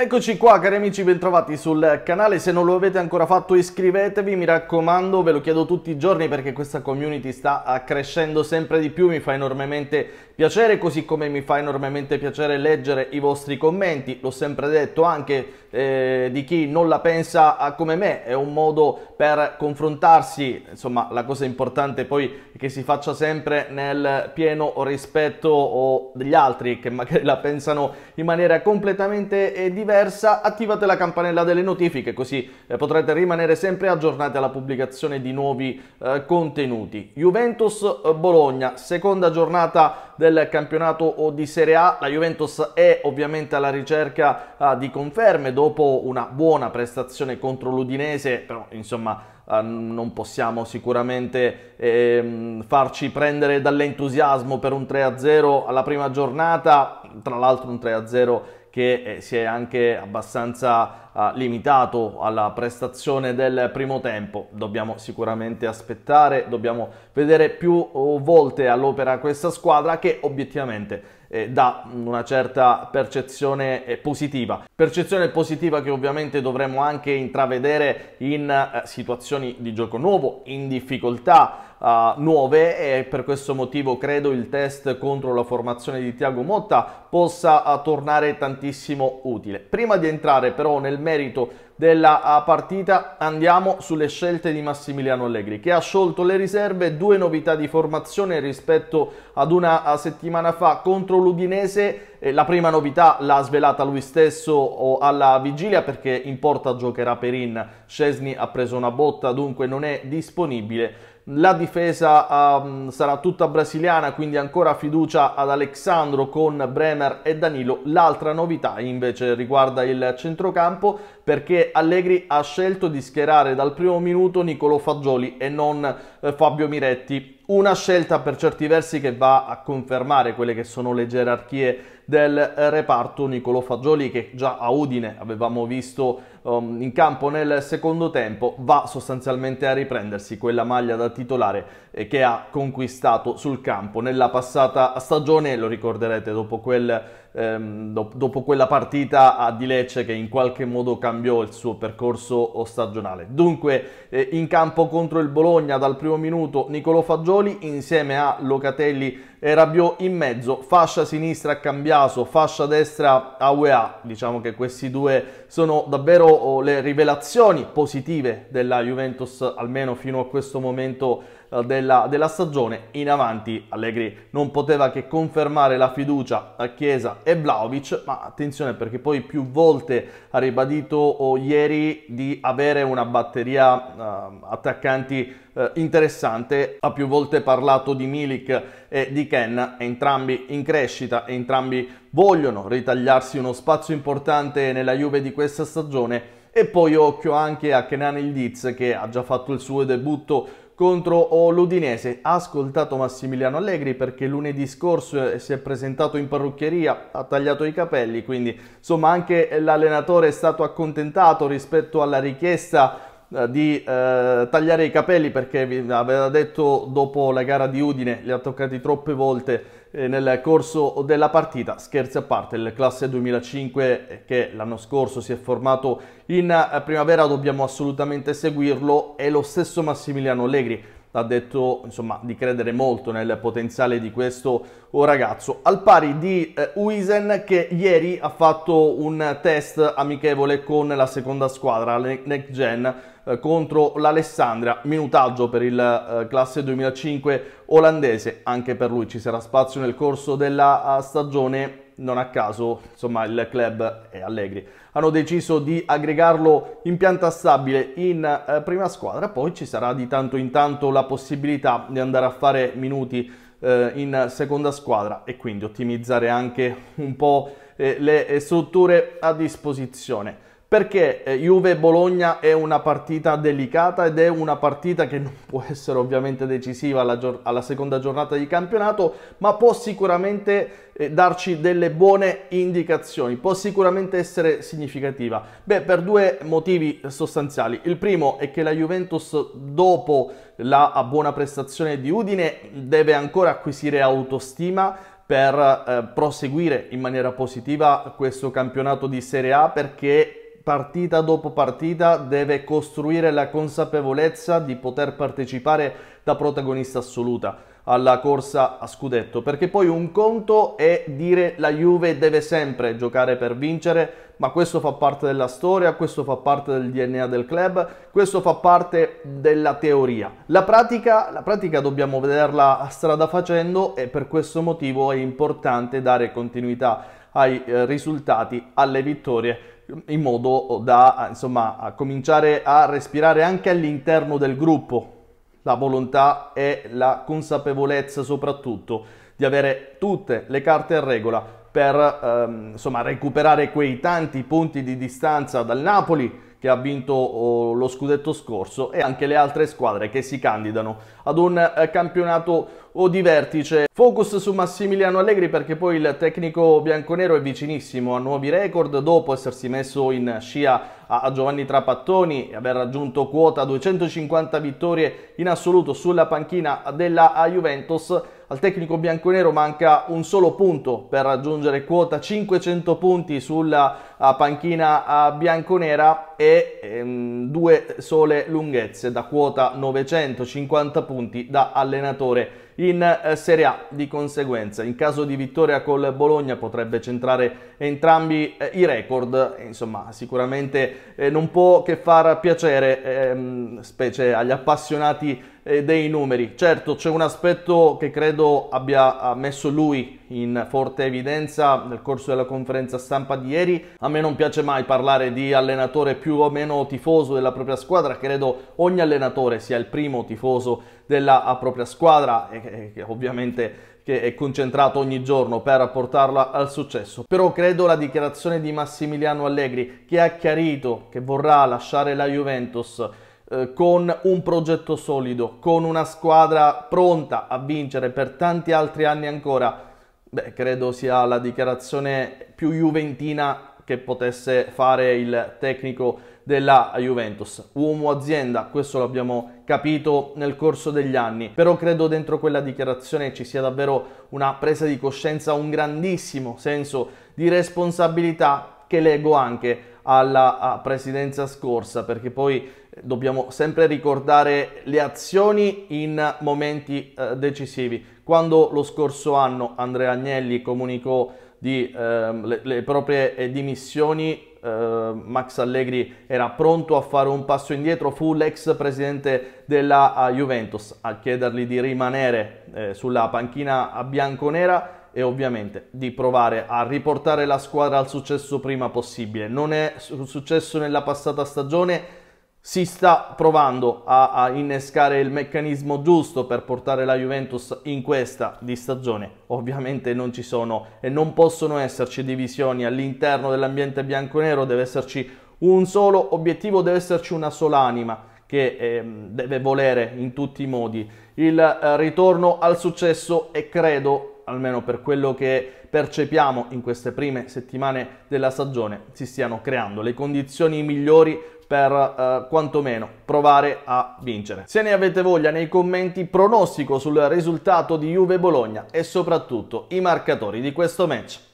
Eccoci qua cari amici bentrovati sul canale, se non lo avete ancora fatto iscrivetevi, mi raccomando ve lo chiedo tutti i giorni perché questa community sta crescendo sempre di più, mi fa enormemente piacere, così come mi fa enormemente piacere leggere i vostri commenti, l'ho sempre detto anche eh, di chi non la pensa come me, è un modo per confrontarsi, insomma la cosa importante poi è che si faccia sempre nel pieno rispetto degli altri che magari la pensano in maniera completamente eh, diversa, attivate la campanella delle notifiche così eh, potrete rimanere sempre aggiornati alla pubblicazione di nuovi eh, contenuti. Juventus-Bologna, seconda giornata del del campionato o di Serie A. La Juventus è ovviamente alla ricerca uh, di conferme dopo una buona prestazione contro l'Udinese, però insomma Uh, non possiamo sicuramente ehm, farci prendere dall'entusiasmo per un 3-0 alla prima giornata, tra l'altro un 3-0 che eh, si è anche abbastanza uh, limitato alla prestazione del primo tempo. Dobbiamo sicuramente aspettare, dobbiamo vedere più oh, volte all'opera questa squadra che obiettivamente eh, dà una certa percezione eh, positiva. Percezione positiva che ovviamente dovremo anche intravedere in eh, situazioni di gioco nuovo, in difficoltà, uh, nuove e per questo motivo credo il test contro la formazione di Tiago Motta possa uh, tornare tantissimo utile. Prima di entrare però nel merito della partita andiamo sulle scelte di Massimiliano Allegri che ha sciolto le riserve, due novità di formazione rispetto ad una settimana fa contro l'Udinese la prima novità l'ha svelata lui stesso alla vigilia perché in porta giocherà Perin, Scesni ha preso una botta dunque non è disponibile la difesa um, sarà tutta brasiliana, quindi ancora fiducia ad Alexandro con Bremer e Danilo. L'altra novità invece riguarda il centrocampo perché Allegri ha scelto di schierare dal primo minuto Nicolo Fagioli e non eh, Fabio Miretti una scelta per certi versi che va a confermare quelle che sono le gerarchie del reparto Nicolo Fagioli che già a Udine avevamo visto um, in campo nel secondo tempo va sostanzialmente a riprendersi quella maglia da titolare eh, che ha conquistato sul campo nella passata stagione, lo ricorderete dopo quel ehm, dopo quella partita a Di Lecce che in qualche modo cambiò il suo percorso stagionale. Dunque eh, in campo contro il Bologna dal primo minuto Nicolo Fagioli insieme a Locatelli e Rabiot in mezzo, fascia sinistra a Cambiaso, fascia destra a UEA. Diciamo che questi due sono davvero oh, le rivelazioni positive della Juventus almeno fino a questo momento eh, della, della stagione in avanti Allegri non poteva che confermare la fiducia a Chiesa e Vlaovic, ma attenzione perché poi più volte ha ribadito ieri di avere una batteria eh, attaccanti eh, interessante, ha più volte parlato di Milik e di Ken, entrambi in crescita, entrambi vogliono ritagliarsi uno spazio importante nella Juve di questa stagione e poi occhio anche a Kenan Ildiz che ha già fatto il suo debutto contro l'Udinese. Ha ascoltato Massimiliano Allegri perché lunedì scorso eh, si è presentato in parrucchieria, ha tagliato i capelli, quindi insomma anche l'allenatore è stato accontentato rispetto alla richiesta eh, di eh, tagliare i capelli perché vi aveva detto dopo la gara di Udine li ha toccati troppe volte eh, nel corso della partita scherzi a parte il classe 2005 eh, che l'anno scorso si è formato in eh, primavera dobbiamo assolutamente seguirlo è lo stesso Massimiliano Allegri ha detto insomma, di credere molto nel potenziale di questo oh, ragazzo, al pari di eh, Uisen che ieri ha fatto un test amichevole con la seconda squadra, la Next Gen, eh, contro l'Alessandria, minutaggio per il eh, classe 2005 olandese, anche per lui ci sarà spazio nel corso della uh, stagione non a caso insomma, il club è Allegri hanno deciso di aggregarlo in pianta stabile in eh, prima squadra, poi ci sarà di tanto in tanto la possibilità di andare a fare minuti eh, in seconda squadra e quindi ottimizzare anche un po' eh, le eh, strutture a disposizione perché eh, Juve-Bologna è una partita delicata ed è una partita che non può essere ovviamente decisiva alla, gior alla seconda giornata di campionato, ma può sicuramente eh, darci delle buone indicazioni, può sicuramente essere significativa. Beh, per due motivi sostanziali. Il primo è che la Juventus dopo la buona prestazione di Udine deve ancora acquisire autostima, per eh, proseguire in maniera positiva questo campionato di Serie A perché partita dopo partita deve costruire la consapevolezza di poter partecipare da protagonista assoluta alla corsa a scudetto, perché poi un conto è dire la Juve deve sempre giocare per vincere, ma questo fa parte della storia, questo fa parte del DNA del club, questo fa parte della teoria. La pratica, la pratica dobbiamo vederla a strada facendo e per questo motivo è importante dare continuità ai eh, risultati, alle vittorie in modo da insomma a cominciare a respirare anche all'interno del gruppo la volontà e la consapevolezza soprattutto di avere tutte le carte in regola per ehm, insomma, recuperare quei tanti punti di distanza dal Napoli che ha vinto oh, lo scudetto scorso e anche le altre squadre che si candidano ad un eh, campionato o oh, di vertice. Focus su Massimiliano Allegri perché poi il tecnico bianconero è vicinissimo a nuovi record dopo essersi messo in scia a Giovanni Trapattoni e aver raggiunto quota 250 vittorie in assoluto sulla panchina della Juventus al tecnico bianconero manca un solo punto per raggiungere quota 500 punti sulla eh, panchina eh, bianconera e ehm, due sole lunghezze da quota 950 punti da allenatore in eh, Serie A. Di conseguenza, in caso di vittoria col Bologna potrebbe centrare entrambi eh, i record. Insomma, sicuramente eh, non può che far piacere, ehm, specie agli appassionati dei numeri. Certo, c'è un aspetto che credo abbia messo lui in forte evidenza nel corso della conferenza stampa di ieri. A me non piace mai parlare di allenatore più o meno tifoso della propria squadra, credo ogni allenatore sia il primo tifoso della propria squadra e, e ovviamente che è concentrato ogni giorno per portarla al successo. Però credo la dichiarazione di Massimiliano Allegri che ha chiarito che vorrà lasciare la Juventus eh, con un progetto solido, con una squadra pronta a vincere per tanti altri anni ancora, Beh, credo sia la dichiarazione più juventina che potesse fare il tecnico della Juventus. Uomo azienda, questo l'abbiamo capito nel corso degli anni, però credo dentro quella dichiarazione ci sia davvero una presa di coscienza, un grandissimo senso di responsabilità che leggo anche alla presidenza scorsa, perché poi eh, dobbiamo sempre ricordare le azioni in momenti eh, decisivi. Quando lo scorso anno Andrea Agnelli comunicò di, eh, le, le, proprie eh, dimissioni, eh, Max Allegri era pronto a fare un passo indietro, fu l'ex presidente della eh, Juventus a chiedergli di rimanere sulla panchina bianconera e ovviamente di provare a riportare la squadra al successo prima possibile. Non è successo nella passata stagione, si sta provando a, a, innescare il meccanismo giusto per portare la Juventus in questa di stagione. Ovviamente non ci sono e non possono esserci divisioni all'interno dell'ambiente bianco-nero, deve esserci un solo obiettivo, deve esserci una sola anima che eh, deve volere in tutti i modi il eh, ritorno al successo e credo almeno per quello che percepiamo in queste prime settimane della stagione, si stiano creando le condizioni migliori per eh, quantomeno provare a vincere. Se ne avete voglia nei commenti pronostico sul risultato di Juve Bologna e soprattutto i marcatori di questo match.